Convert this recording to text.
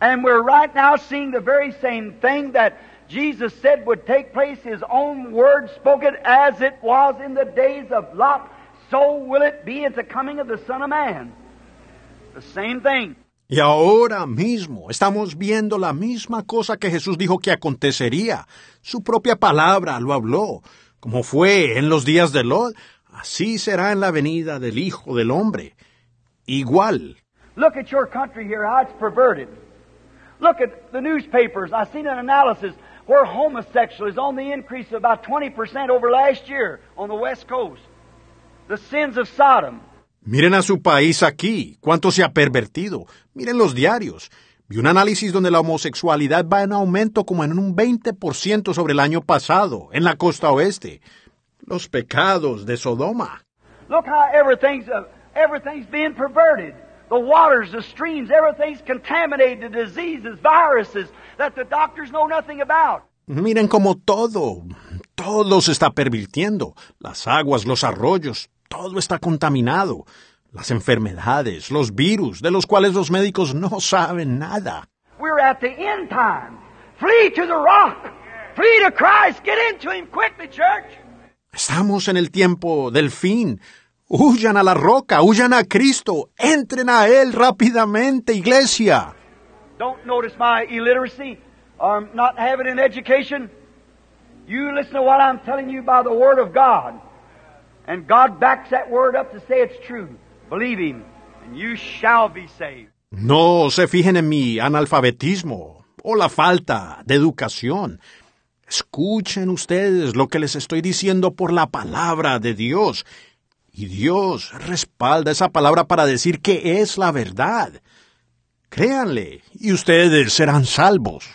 And we're right now seeing the very same thing that Jesus said would take place, His own word spoken as it was in the days of Lot, so will it be at the coming of the Son of Man. The same thing. Y ahora mismo estamos viendo la misma cosa que Jesús dijo que acontecería. Su propia palabra lo habló. Como fue en los días de Lot, así será en la venida del Hijo del Hombre. Igual. Look at your country here, how it's perverted. Look at the newspapers. I've seen an analysis where homosexual is on the increase of about 20% over last year on the West Coast. The sins of Sodom. Miren a su país aquí, cuánto se ha pervertido. Miren los diarios. Vi un análisis donde la homosexualidad va en aumento como en un 20% sobre el año pasado en la costa oeste. Los pecados de Sodoma. Look how everything's, uh, everything's being perverted the waters, the streams, everything's contaminated, diseases, viruses that the doctors know nothing about. Miren cómo todo, todo se está pervirtiendo. Las aguas, los arroyos, todo está contaminado. Las enfermedades, los virus, de los cuales los médicos no saben nada. We're at the end time. Flee to the rock. Flee to Christ. Get into him quickly, church. Estamos en el tiempo del fin. Huyan a la roca, huyan a Cristo, entren a Él rápidamente, iglesia. Don't notice my illiteracy, or not having an education. You listen to what I'm telling you by the Word of God. And God backs that Word up to say it's true. Believe Him, and you shall be saved. No se fijen en mi analfabetismo o la falta de educación. Escuchen ustedes lo que les estoy diciendo por la palabra de Dios y Dios respalda esa palabra para decir que es la verdad. Créanle, y ustedes serán salvos.